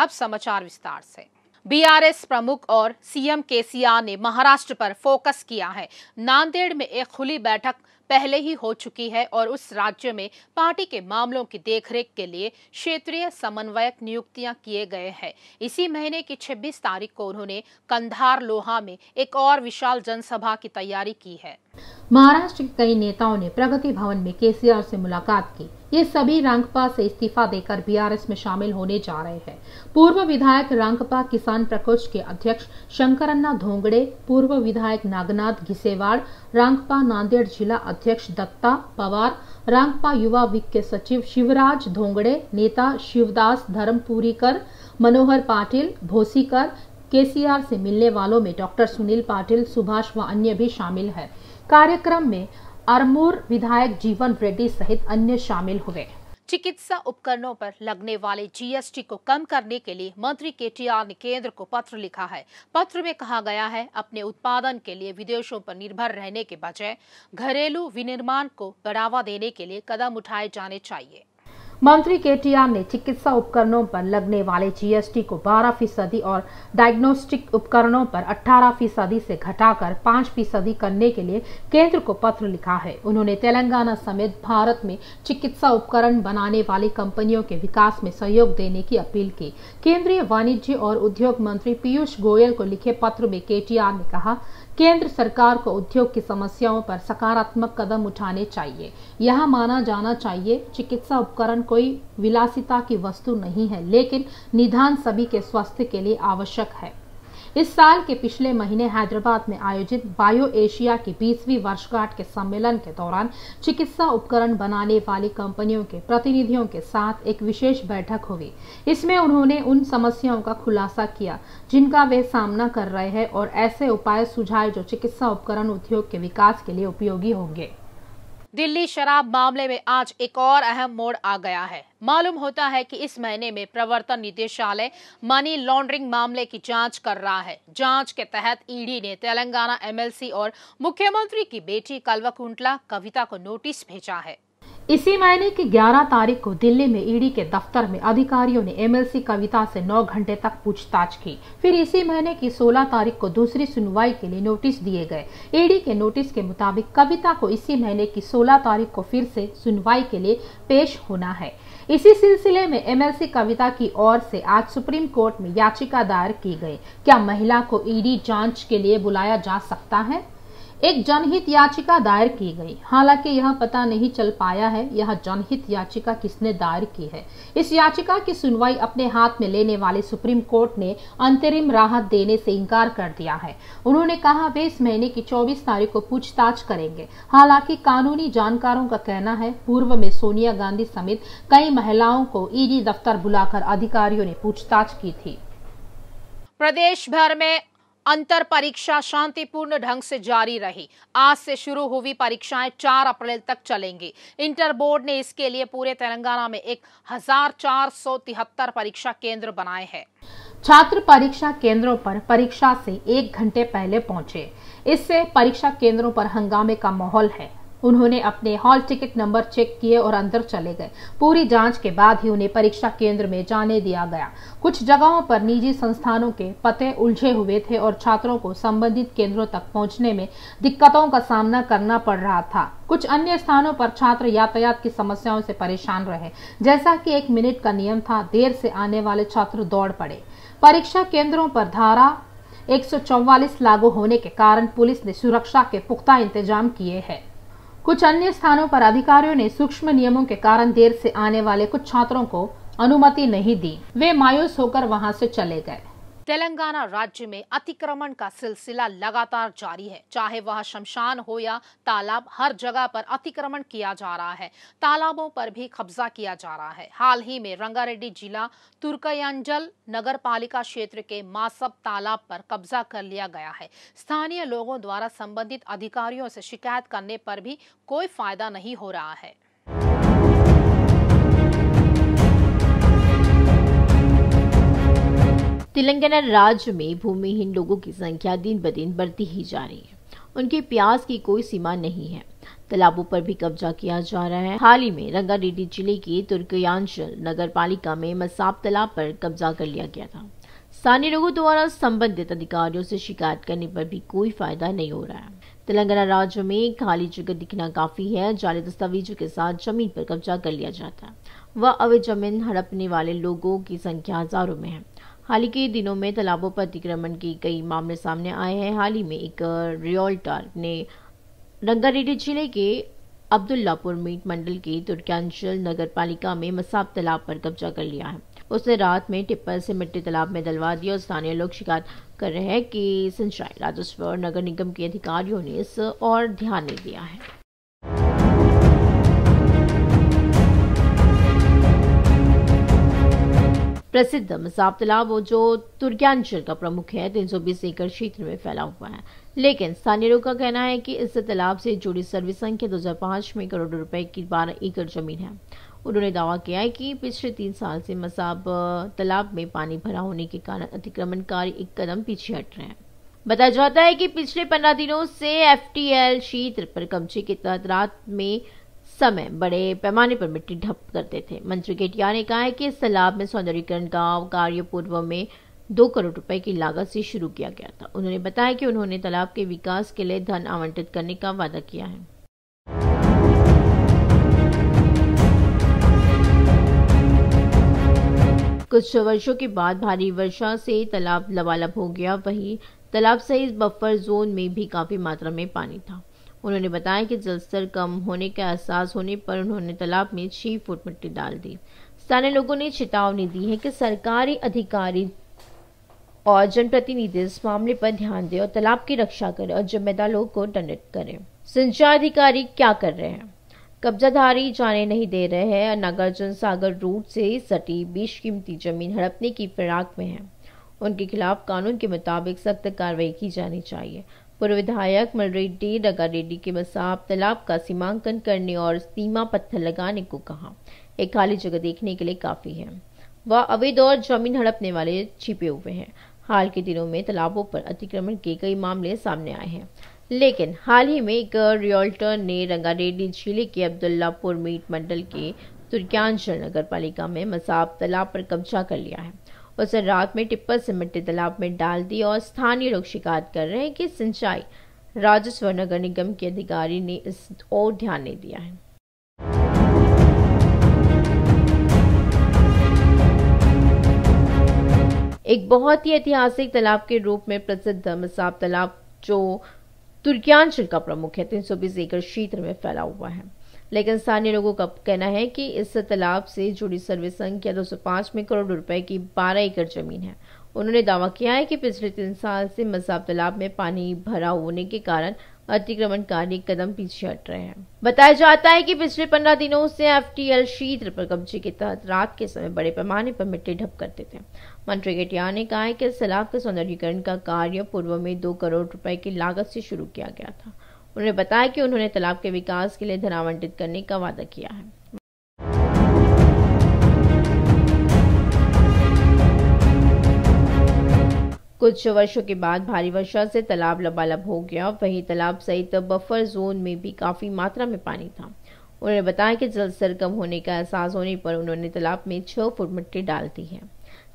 अब समाचार विस्तार से बीआरएस प्रमुख और सीएम केसीआर ने महाराष्ट्र पर फोकस किया है नांदेड़ में एक खुली बैठक पहले ही हो चुकी है और उस राज्य में पार्टी के मामलों की देखरेख के लिए क्षेत्रीय समन्वयक नियुक्तियां किए गए हैं इसी महीने की छब्बीस तारीख को उन्होंने कंधार लोहा में एक और विशाल जनसभा की तैयारी की है महाराष्ट्र के कई नेताओं ने प्रगति भवन में केसीआर से मुलाकात की ये सभी रंगपा से इस्तीफा देकर बीआरएस में शामिल होने जा रहे हैं पूर्व विधायक रंगपा किसान प्रकोष्ठ के अध्यक्ष शंकरन्ना धोंगड़े पूर्व विधायक नागनाथ घिसेवाड़ रंगपा नांदेड़ जिला अध्यक्ष दत्ता पवार रांगपा युवा विक के सचिव शिवराज धोंगड़े नेता शिवदास धर्मपुरीकर मनोहर पाटिल भोसीकर केसीआर से मिलने वालों में डॉक्टर सुनील पाटिल सुभाष व अन्य भी शामिल है कार्यक्रम में अरमूर विधायक जीवन रेड्डी सहित अन्य शामिल हुए चिकित्सा उपकरणों पर लगने वाले जीएसटी को कम करने के लिए मंत्री के टी आर ने केंद्र को पत्र लिखा है पत्र में कहा गया है अपने उत्पादन के लिए विदेशों पर निर्भर रहने के बजाय घरेलू विनिर्माण को बढ़ावा देने के लिए कदम उठाए जाने चाहिए मंत्री केटीआर ने चिकित्सा उपकरणों पर लगने वाले जीएसटी को 12 फीसदी और डायग्नोस्टिक उपकरणों पर 18 फीसदी से घटाकर 5 फीसदी करने के लिए केंद्र को पत्र लिखा है उन्होंने तेलंगाना समेत भारत में चिकित्सा उपकरण बनाने वाली कंपनियों के विकास में सहयोग देने की अपील की केंद्रीय वाणिज्य और उद्योग मंत्री पीयूष गोयल को लिखे पत्र में केटीआर ने कहा केंद्र सरकार को उद्योग की समस्याओं पर सकारात्मक कदम उठाने चाहिए यह माना जाना चाहिए चिकित्सा उपकरण कोई विलासिता की वस्तु नहीं है लेकिन निदान सभी के स्वास्थ्य के लिए आवश्यक है इस साल के पिछले महीने हैदराबाद में आयोजित बायो एशिया की बीसवीं वर्षगांठ के सम्मेलन के दौरान चिकित्सा उपकरण बनाने वाली कंपनियों के प्रतिनिधियों के साथ एक विशेष बैठक हुई इसमें उन्होंने उन समस्याओं का खुलासा किया जिनका वे सामना कर रहे हैं और ऐसे उपाय सुझाए जो चिकित्सा उपकरण उद्योग के विकास के लिए उपयोगी होंगे दिल्ली शराब मामले में आज एक और अहम मोड़ आ गया है मालूम होता है कि इस महीने में प्रवर्तन निदेशालय मनी लॉन्ड्रिंग मामले की जांच कर रहा है जांच के तहत ईडी ने तेलंगाना एमएलसी और मुख्यमंत्री की बेटी कलवकुंटला कविता को नोटिस भेजा है इसी महीने की 11 तारीख को दिल्ली में ईडी के दफ्तर में अधिकारियों ने एमएलसी कविता से 9 घंटे तक पूछताछ की फिर इसी महीने की 16 तारीख को दूसरी सुनवाई के लिए नोटिस दिए गए ईडी के नोटिस के मुताबिक कविता को इसी महीने की 16 तारीख को फिर से सुनवाई के लिए पेश होना है इसी सिलसिले में एमएलसी कविता की ओर से आज सुप्रीम कोर्ट में याचिका दायर की गई क्या महिला को ईडी जांच के लिए बुलाया जा सकता है एक जनहित याचिका दायर की गई हालांकि यह पता नहीं चल पाया है यह जनहित याचिका किसने दायर की है इस याचिका की सुनवाई अपने हाथ में लेने वाले सुप्रीम कोर्ट ने अंतरिम राहत देने से इनकार कर दिया है उन्होंने कहा वे इस महीने की 24 तारीख को पूछताछ करेंगे हालांकि कानूनी जानकारों का कहना है पूर्व में सोनिया गांधी समेत कई महिलाओं को ईडी दफ्तर बुलाकर अधिकारियों ने पूछताछ की थी प्रदेश भर में अंतर परीक्षा शांतिपूर्ण ढंग से जारी रही आज से शुरू हुई परीक्षाएं 4 अप्रैल तक चलेंगी इंटर बोर्ड ने इसके लिए पूरे तेलंगाना में एक हजार परीक्षा केंद्र बनाए हैं छात्र परीक्षा केंद्रों पर परीक्षा से एक घंटे पहले पहुंचे इससे परीक्षा केंद्रों पर हंगामे का माहौल है उन्होंने अपने हॉल टिकट नंबर चेक किए और अंदर चले गए पूरी जांच के बाद ही उन्हें परीक्षा केंद्र में जाने दिया गया कुछ जगहों पर निजी संस्थानों के पते उलझे हुए थे और छात्रों को संबंधित केंद्रों तक पहुंचने में दिक्कतों का सामना करना पड़ रहा था कुछ अन्य स्थानों पर छात्र यातायात की समस्याओं से परेशान रहे जैसा कि एक मिनट का नियम था देर से आने वाले छात्र दौड़ पड़े परीक्षा केंद्रों पर धारा 144 लागू होने के कारण पुलिस ने सुरक्षा के पुख्ता इंतजाम किए हैं कुछ अन्य स्थानों पर अधिकारियों ने सूक्ष्म नियमों के कारण देर से आने वाले कुछ छात्रों को अनुमति नहीं दी वे मायूस होकर वहां से चले गए तेलंगाना राज्य में अतिक्रमण का सिलसिला लगातार जारी है चाहे वह शमशान हो या तालाब हर जगह पर अतिक्रमण किया जा रहा है तालाबों पर भी कब्जा किया जा रहा है हाल ही में रंगारेड्डी जिला तुर्कयांजल नगर पालिका क्षेत्र के मासब तालाब पर कब्जा कर लिया गया है स्थानीय लोगों द्वारा संबंधित अधिकारियों से शिकायत करने पर भी कोई फायदा नहीं हो रहा है तेलंगाना राज्य में भूमिहीन लोगों की संख्या दिन ब दिन बढ़ती ही जा रही है उनके प्यास की कोई सीमा नहीं है तालाबों पर भी कब्जा किया जा रहा है हाल ही में रंगारेड्डी जिले के तुर्कयांचल नगर पालिका में मसाब तालाब पर कब्जा कर लिया गया था स्थानीय लोगों द्वारा संबंधित अधिकारियों से शिकायत करने पर भी कोई फायदा नहीं हो रहा है तेलंगाना राज्य में खाली जगह दिखना काफी है जाली दस्तावेजों के साथ जमीन पर कब्जा कर लिया जाता है वह अवैध जमीन हड़पने वाले लोगों की संख्या हजारों में है हाल ही के दिनों में तालाबों पर अतिक्रमण के कई मामले सामने आए हैं हाल ही में एक रियोल्टर ने रंगारेड्डी जिले के अब्दुल्लापुर मीट मंडल के तुर्कियांचल नगर पालिका में मसाब तालाब पर कब्जा कर लिया है उसने रात में टिप्पर से मिट्टी तालाब में दलवा दिया और स्थानीय लोग शिकायत कर रहे हैं कि सिंचाई राजस्व और नगर निगम के अधिकारियों ने इस और ध्यान नहीं दिया है प्रसिद्ध मसाब तालाब वो जो तुर्ग्यांचल का प्रमुख है तीन एकड़ क्षेत्र में फैला हुआ है लेकिन स्थानीय लोगों का कहना है कि इस तालाब से जुड़ी सर्विस संघ के 2005 में करोड़ रुपए की बारह एकड़ जमीन है उन्होंने दावा किया है कि पिछले तीन साल से मसाब तालाब में पानी भरा होने के कारण अतिक्रमणकारी एक कदम पीछे हट रहे हैं बताया जाता है कि पिछले पंद्रह दिनों से एफ क्षेत्र पर कब्जे के तहत रात में समय बड़े पैमाने पर मिट्टी ढप करते थे मंत्री केटिया ने कहा है कि इस तालाब में सौंदर्यीकरण का कार्य पूर्व में दो करोड़ रुपए की लागत से शुरू किया गया था उन्होंने बताया कि उन्होंने तालाब के विकास के लिए धन आवंटित करने का वादा किया है कुछ वर्षों के बाद भारी वर्षा से तालाब लबालब हो गया वहीं तालाब सहित बफर जोन में भी काफी मात्रा में पानी था उन्होंने बताया कि जलस्तर कम होने का एहसास होने पर उन्होंने तालाब में छह फुट मिट्टी डाल दी स्थानीय लोगों ने चेतावनी दी है कि सरकारी अधिकारी और जनप्रतिनिधि इस मामले पर ध्यान दें और तालाब की रक्षा करें और जिम्मेदार लोगों को दंडित करें सिंचाई अधिकारी क्या कर रहे हैं कब्जाधारी जाने नहीं दे रहे हैं नागार्जुन सागर रूट से सटी बीस कीमती जमीन हड़पने की फिराक में है उनके खिलाफ कानून के मुताबिक सख्त कार्रवाई की जानी चाहिए पूर्व विधायक मलरेड्डी रंगारेड्डी के मसाब तालाब का सीमांकन करने और सीमा पत्थर लगाने को कहा एक खाली जगह देखने के लिए काफी है वह अवैध और जमीन हड़पने वाले छिपे हुए हैं हाल के दिनों में तालाबों पर अतिक्रमण के कई मामले सामने आए हैं लेकिन हाल ही में एक रियोल्टर ने रंगारेड्डी जिले के अब्दुल्लापुर मीट मंडल के तुर्कियांचल नगर पालिका में मसाब तालाब पर कब्जा कर लिया है उसे रात में टिप्पर से मिट्टी तालाब में डाल दी और स्थानीय लोग शिकायत कर रहे हैं कि सिंचाई राजस्व नगर निगम के अधिकारी ने इस ओर ध्यान नहीं दिया है एक बहुत ही ऐतिहासिक तालाब के रूप में प्रसिद्ध मसाब तालाब जो तुर्कियांचल का प्रमुख है तीन सौ बीस एकड़ क्षेत्र में फैला हुआ है लेकिन स्थानीय लोगों का कहना है कि इस तालाब से जुड़ी सर्वे संख्या दो में करोड़ रुपए की 12 एकड़ जमीन है उन्होंने दावा किया है कि पिछले तीन साल से मजाब तालाब में पानी भरा होने के कारण अतिक्रमणकारी कदम पीछे हट रहे हैं बताया जाता है कि पिछले पंद्रह दिनों से एफ टी एल शीतल पर कब्जे के तहत रात के समय बड़े पैमाने पर मिट्टी ढप करते थे मंत्री गेटिया ने कहा है कि सलाब के सौंदर्यीकरण का कार्य पूर्व में दो करोड़ रुपए की लागत से शुरू किया गया था उन्होंने बताया कि उन्होंने तालाब के विकास के लिए धन आवंटित करने का वादा किया है कुछ वर्षों के बाद भारी वर्षा से तालाब लबालब हो गया वहीं तालाब सहित बफर जोन में भी काफ़ी मात्रा में पानी था उन्होंने बताया कि जल स्तर कम होने का एहसास होने पर उन्होंने तालाब में छह फुट मिट्टी डाल दी है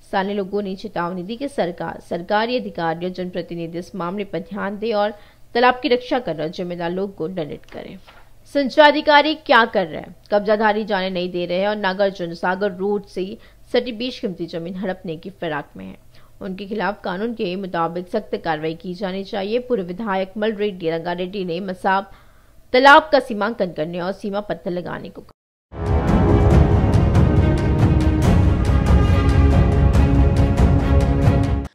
स्थानीय लोगों ने चेतावनी दी कि सरकार सरकारी अधिकारी और जनप्रतिनिधि इस मामले पर ध्यान दे और तालाब की रक्षा कर रहे जिम्मेदार लोग को दंडित करें अधिकारी क्या कर रहे हैं कब्जाधारी जाने नहीं दे रहे हैं और नागार्जुन सागर रोड से सटी बीस कीमती जमीन हड़पने की फिराक में है उनके खिलाफ कानून के मुताबिक सख्त कार्रवाई की जानी चाहिए पूर्व विधायक मल रेड्डी रंगारेड्डी ने मसाब तालाब का सीमांकन करने और सीमा पत्थर लगाने को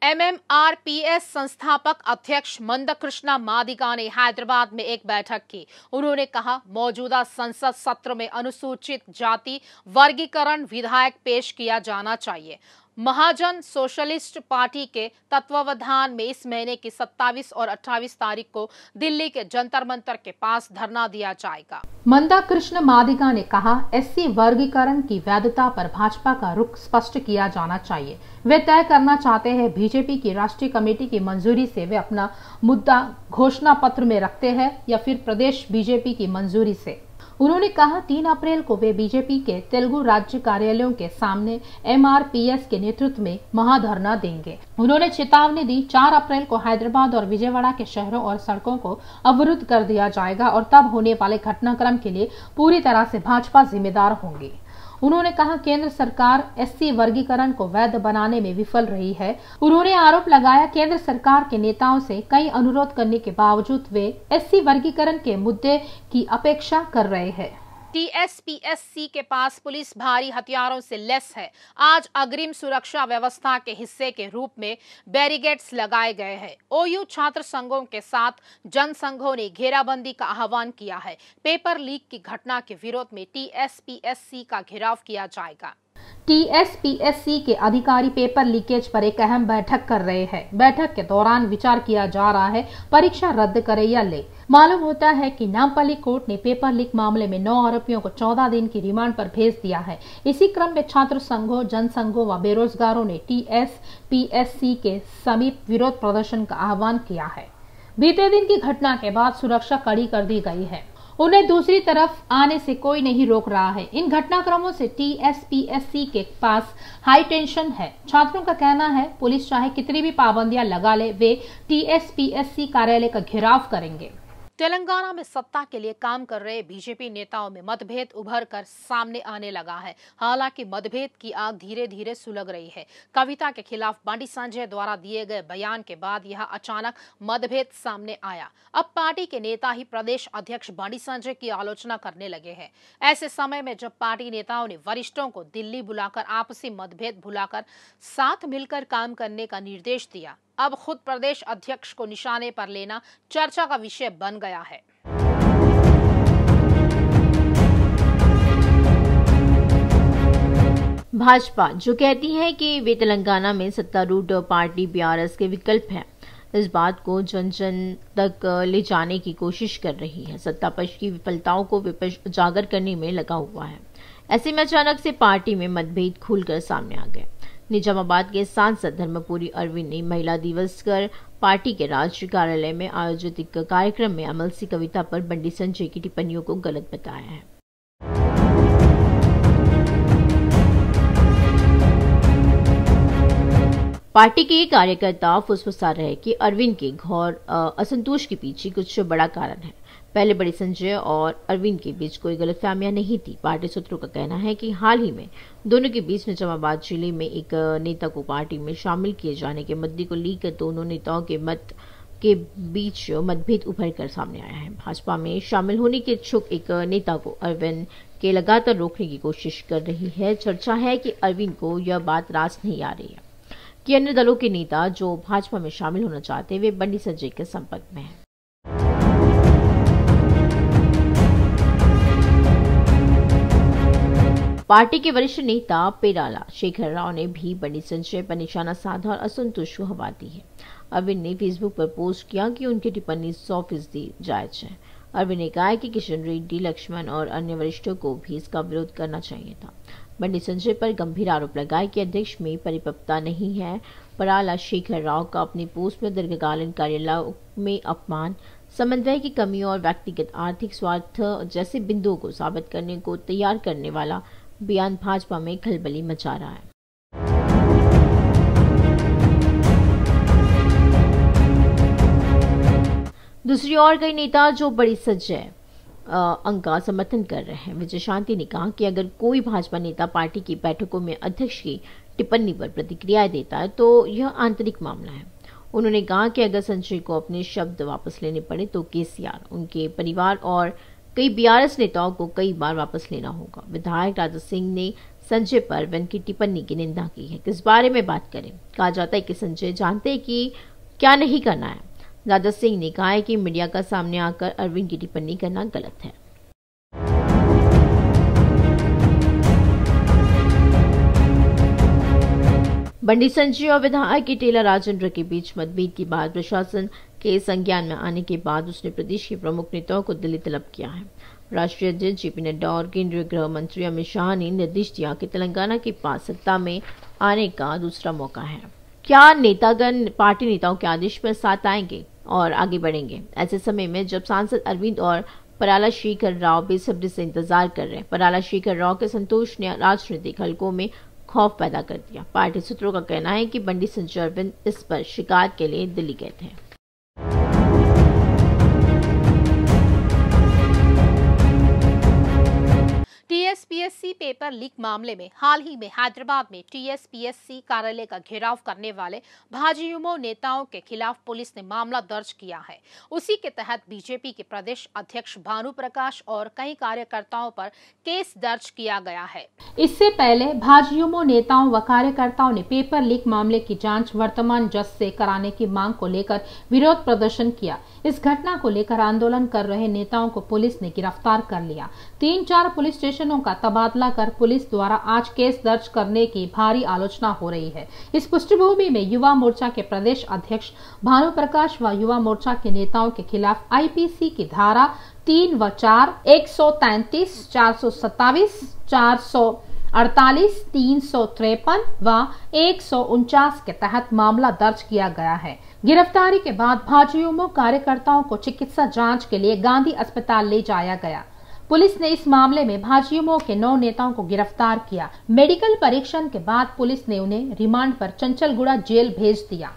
एमएमआरपीएस संस्थापक अध्यक्ष मंद कृष्णा मादिका ने हैदराबाद में एक बैठक की उन्होंने कहा मौजूदा संसद सत्र में अनुसूचित जाति वर्गीकरण विधायक पेश किया जाना चाहिए महाजन सोशलिस्ट पार्टी के तत्वावधान में इस महीने की 27 और 28 तारीख को दिल्ली के जंतर मंतर के पास धरना दिया जाएगा मंदा कृष्ण मादिका ने कहा एससी वर्गीकरण की वैधता पर भाजपा का रुख स्पष्ट किया जाना चाहिए वे तय करना चाहते हैं बीजेपी की राष्ट्रीय कमेटी की मंजूरी से वे अपना मुद्दा घोषणा पत्र में रखते हैं या फिर प्रदेश बीजेपी की मंजूरी ऐसी उन्होंने कहा तीन अप्रैल को वे बीजेपी के तेलुगु राज्य कार्यालयों के सामने एमआरपीएस के नेतृत्व में महाधरना देंगे उन्होंने चेतावनी दी चार अप्रैल को हैदराबाद और विजयवाड़ा के शहरों और सड़कों को अवरुद्ध कर दिया जाएगा और तब होने वाले घटनाक्रम के लिए पूरी तरह से भाजपा जिम्मेदार होंगी उन्होंने कहा केंद्र सरकार एससी वर्गीकरण को वैध बनाने में विफल रही है उन्होंने आरोप लगाया केंद्र सरकार के नेताओं से कई अनुरोध करने के बावजूद वे एससी वर्गीकरण के मुद्दे की अपेक्षा कर रहे हैं टीएसपीएससी के पास पुलिस भारी हथियारों से लेस है आज अग्रिम सुरक्षा व्यवस्था के हिस्से के रूप में बैरिगेड्स लगाए गए हैं ओयू छात्र संघों के साथ जनसंघों ने घेराबंदी का आह्वान किया है पेपर लीक की घटना के विरोध में टीएसपीएससी का घेराव किया जाएगा टीएसपीएससी के अधिकारी पेपर लीकेज पर एक अहम बैठक कर रहे हैं बैठक के दौरान विचार किया जा रहा है परीक्षा रद्द करे या ले मालूम होता है कि नामपाली कोर्ट ने पेपर लीक मामले में नौ आरोपियों को चौदह दिन की रिमांड पर भेज दिया है इसी क्रम में छात्र संघों जनसंघों व बेरोजगारों ने टीएसपीएससी के समीप विरोध प्रदर्शन का आह्वान किया है बीते दिन की घटना के बाद सुरक्षा कड़ी कर दी गई है उन्हें दूसरी तरफ आने से कोई नहीं रोक रहा है इन घटनाक्रमों से टीएसपीएससी के पास हाई टेंशन है छात्रों का कहना है पुलिस चाहे कितनी भी पाबंदियां लगा ले वे टीएसपीएससी कार्यालय का घेराव करेंगे तेलंगाना में सत्ता के लिए काम कर रहे बीजेपी नेताओं में मतभेद उभर कर सामने आने लगा है हालांकि मतभेद की आग धीरे धीरे सुलग रही है कविता के खिलाफ बांडी संजय द्वारा दिए गए बयान के बाद यह अचानक मतभेद सामने आया अब पार्टी के नेता ही प्रदेश अध्यक्ष बांडी संजय की आलोचना करने लगे है ऐसे समय में जब पार्टी नेताओं ने वरिष्ठों को दिल्ली बुलाकर आपसी मतभेद भुलाकर साथ मिलकर काम करने का निर्देश दिया अब खुद प्रदेश अध्यक्ष को निशाने पर लेना चर्चा का विषय बन गया है भाजपा जो कहती है कि वे तेलंगाना में सत्तारूढ़ पार्टी बीआरएस के विकल्प हैं इस बात को जन जन तक ले जाने की कोशिश कर रही है सत्ता पक्ष की विफलताओं को विपक्ष उजागर करने में लगा हुआ है ऐसे में अचानक से पार्टी में मतभेद खुलकर सामने आ गए निजामाबाद के सांसद धर्मपुरी अरविंद ने महिला दिवस कर पार्टी के राष्ट्रीय कार्यालय में आयोजित एक कार्यक्रम में अमल सी कविता पर बंडी संजय की टिप्पणियों को गलत बताया है पार्टी के कार्यकर्ता फुसफुसा रहे कि अरविंद के घोर असंतोष के पीछे कुछ बड़ा कारण है पहले बड़े संजय और अरविंद के बीच कोई गलतफहमियां नहीं थी पार्टी सूत्रों का कहना है कि हाल ही में दोनों के बीच निजामाबाद जिले में एक नेता को पार्टी में शामिल किए जाने के मुद्दे को लेकर दोनों नेताओं के मत के बीच मतभेद उभर कर सामने आया है भाजपा में शामिल होने के इच्छुक एक नेता को अरविंद के लगातार रोकने की कोशिश कर रही है चर्चा है कि अरविंद को यह बात रास नहीं आ रही है कि अन्य दलों के नेता जो भाजपा में शामिल होना चाहते वे बंडी संजय के संपर्क में हैं पार्टी के वरिष्ठ नेता पेराला शेखर राव ने भी बड़ी संशय पर निशाना साधा और असंतुष्ट को हवा दी है अरविंद ने फेसबुक पर पोस्ट किया कि उनकी टिप्पणी सौ फीसदी जायज है अरविंद ने कहा है कि किशन रेड्डी लक्ष्मण और अन्य वरिष्ठों को भी इसका विरोध करना चाहिए था बंडी संजय पर गंभीर आरोप लगाए कि अध्यक्ष में परिपक्वता नहीं है पराला शेखर राव का अपनी पोस्ट में दीर्घकालीन कार्यालय में अपमान समन्वय की कमी और व्यक्तिगत आर्थिक स्वार्थ जैसे बिंदुओं को साबित करने को तैयार करने वाला बयान भाजपा में खलबली मचा रहा है दूसरी ओर कई नेता जो बड़ी सज्ज है अंग का समर्थन कर रहे हैं विजय शांति ने कहा कि अगर कोई भाजपा नेता पार्टी की बैठकों में अध्यक्ष की टिप्पणी पर प्रतिक्रिया देता है तो यह आंतरिक मामला है उन्होंने कहा कि अगर संजय को अपने शब्द वापस लेने पड़े तो केसीआर उनके परिवार और कई बीआरएस नेताओं को कई बार वापस लेना होगा विधायक राजा सिंह ने संजय पर वन की टिप्पणी की निंदा की है किस बारे में बात करें कहा जाता है कि संजय जानते हैं कि क्या नहीं करना है राजा सिंह ने कहा है कि मीडिया का सामने आकर अरविंद की टिप्पणी करना गलत है बंडी संजय और विधायक की टेला राजेंद्र के बीच मतभेद के बाद प्रशासन के संज्ञान में आने के बाद उसने प्रदेश के प्रमुख नेताओं को दिल्ली तलब किया है राष्ट्रीय अध्यक्ष जेपी नड्डा और केंद्रीय गृह मंत्री अमित शाह ने निर्देश दिया कि तेलंगाना के पास सत्ता में आने का दूसरा मौका है क्या नेतागण पार्टी नेताओं के आदेश पर साथ आएंगे और आगे बढ़ेंगे ऐसे समय में जब सांसद अरविंद और पराला शेखर राव बेसब्री से इंतजार कर रहे हैं पराला शेखर राव के संतोष ने राजनीतिक हलकों में खौफ पैदा कर दिया पार्टी सूत्रों का कहना है कि बंडी संजय अरविंद इस पर शिकार के लिए दिल्ली गए थे टीएसपीएससी पेपर लीक मामले में हाल ही में हैदराबाद में टीएसपीएससी कार्यालय का घेराव करने वाले भाजयुमो नेताओं के खिलाफ पुलिस ने मामला दर्ज किया है उसी के तहत बीजेपी के प्रदेश अध्यक्ष भानु प्रकाश और कई कार्यकर्ताओं पर केस दर्ज किया गया है इससे पहले भाजयुमो नेताओं व कार्यकर्ताओं ने पेपर लीक मामले की जाँच वर्तमान जज ऐसी कराने की मांग को लेकर विरोध प्रदर्शन किया इस घटना को लेकर आंदोलन कर रहे नेताओं को पुलिस ने गिरफ्तार कर लिया तीन चार पुलिस स्टेशन स्टेशनों का तबादला कर पुलिस द्वारा आज केस दर्ज करने की भारी आलोचना हो रही है इस पृष्ठभूमि में युवा मोर्चा के प्रदेश अध्यक्ष भानु प्रकाश व युवा मोर्चा के नेताओं के खिलाफ आईपीसी की धारा तीन व चार एक सौ तैतीस चार सौ सत्तावीस चार सौ अड़तालीस तीन सौ तिरपन व एक सौ उनचास के तहत मामला दर्ज किया गया है गिरफ्तारी के बाद भाजयुमो कार्यकर्ताओं को चिकित्सा जांच के लिए गांधी अस्पताल ले जाया गया पुलिस ने इस मामले में भाजयुमो के नौ नेताओं को गिरफ्तार किया मेडिकल परीक्षण के बाद पुलिस ने उन्हें रिमांड पर चंचलगुड़ा जेल भेज दिया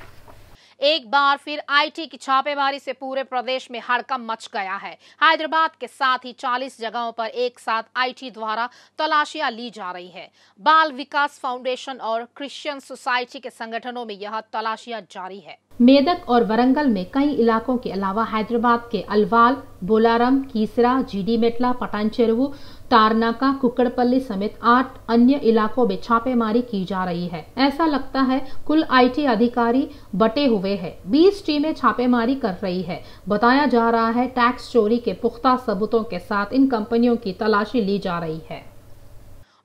एक बार फिर आईटी की छापेमारी से पूरे प्रदेश में हड़कम मच गया है हैदराबाद के साथ ही 40 जगहों पर एक साथ आईटी द्वारा तलाशियां ली जा रही है बाल विकास फाउंडेशन और क्रिश्चियन सोसाइटी के संगठनों में यह तलाशियां जारी है मेदक और वरंगल में कई इलाकों के अलावा हैदराबाद के अलवाल बोलारम कीसरा जीडी मेटला पटान तारनाका कुकड़पल्ली समेत आठ अन्य इलाकों में छापेमारी की जा रही है ऐसा लगता है कुल आईटी अधिकारी बटे हुए हैं बीस टीमें छापेमारी कर रही है बताया जा रहा है टैक्स चोरी के पुख्ता सबूतों के साथ इन कंपनियों की तलाशी ली जा रही है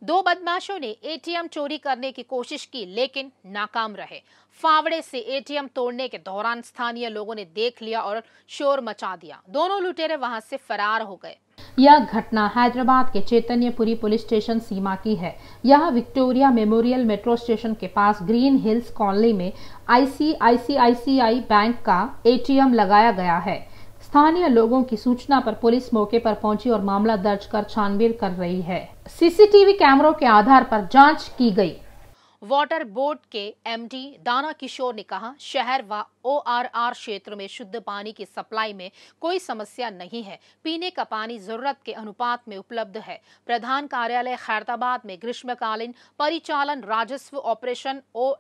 दो बदमाशों ने एटीएम चोरी करने की कोशिश की लेकिन नाकाम रहे फावड़े से एटीएम तोड़ने के दौरान स्थानीय लोगों ने देख लिया और शोर मचा दिया दोनों लुटेरे वहां से फरार हो गए यह घटना हैदराबाद के चैतन्यपुरी पुलिस स्टेशन सीमा की है यह विक्टोरिया मेमोरियल मेट्रो स्टेशन के पास ग्रीन हिल्स कॉलोनी में आईसीआईसीआईसीआई बैंक का एटीएम लगाया गया है स्थानीय लोगों की सूचना पर पुलिस मौके पर पहुंची और मामला दर्ज कर छानबीन कर रही है सीसीटीवी कैमरों के आधार पर जांच की गई वाटर बोर्ड के एमडी दाना किशोर ने कहा शहर व ओआरआर क्षेत्र में शुद्ध पानी की सप्लाई में कोई समस्या नहीं है पीने का पानी जरूरत के अनुपात में उपलब्ध है प्रधान कार्यालय खैरताबाद में ग्रीष्मकालीन परिचालन राजस्व ऑपरेशन ओ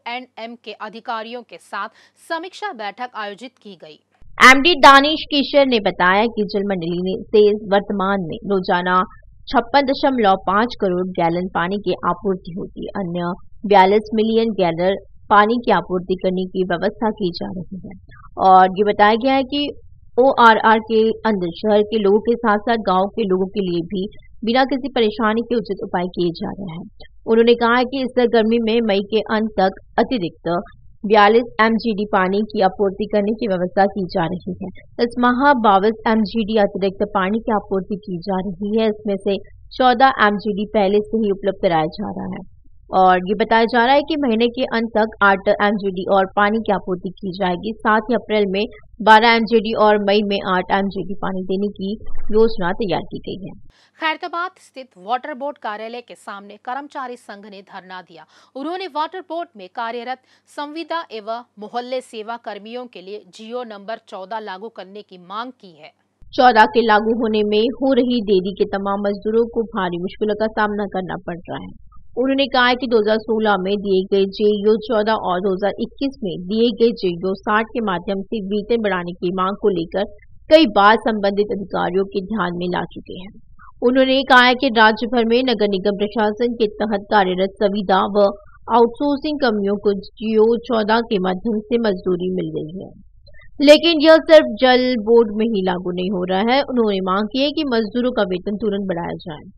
के अधिकारियों के साथ समीक्षा बैठक आयोजित की गई एमडी दानिश किशोर ने बताया कि जल मंडली ने वर्तमान में रोजाना छप्पन दशमलव पाँच करोड़ गैलन पानी की आपूर्ति होगी अन्य बयालीस मिलियन गैलन पानी की आपूर्ति करने की व्यवस्था की जा रही है और ये बताया गया है कि ओआरआर के अंदर शहर के लोगों के साथ साथ गांव के लोगों के लिए भी बिना किसी परेशानी के उचित उपाय किए जा रहे हैं उन्होंने कहा है कि इस गर्मी में मई के अंत तक अतिरिक्त बयालीस एमजीडी पानी की आपूर्ति करने की व्यवस्था की जा रही है इस माह बावीस एमजीडी अतिरिक्त पानी की आपूर्ति की जा रही है इसमें से 14 एमजीडी पहले से ही उपलब्ध कराया जा रहा है और ये बताया जा रहा है कि महीने के अंत तक आठ एमजीडी और पानी की आपूर्ति की जाएगी सात ही अप्रैल में बारह एमजेडी और मई में आठ एमजेडी पानी देने की योजना तैयार की गई है खैरताबाद स्थित वाटर बोर्ड कार्यालय के सामने कर्मचारी संघ ने धरना दिया उन्होंने वाटर बोर्ड में कार्यरत संविदा एवं मोहल्ले सेवा कर्मियों के लिए जियो नंबर चौदह लागू करने की मांग की है चौदह के लागू होने में हो रही देरी के तमाम मजदूरों को भारी मुश्किलों का सामना करना पड़ रहा है उन्होंने कहा कि 2016 में दिए गए जेईओ 14 और 2021 में दिए गए जेईओ 60 के माध्यम से वेतन बढ़ाने की मांग को लेकर कई बार संबंधित अधिकारियों के ध्यान में ला चुके हैं उन्होंने कहा कि राज्य भर में नगर निगम प्रशासन के तहत कार्यरत सुविधा व आउटसोर्सिंग कमियों को जीओ चौदह के माध्यम से मजदूरी मिल गई है लेकिन यह सिर्फ जल बोर्ड में ही लागू नहीं हो रहा है उन्होंने मांग की है कि मजदूरों का वेतन तुरंत बढ़ाया जाए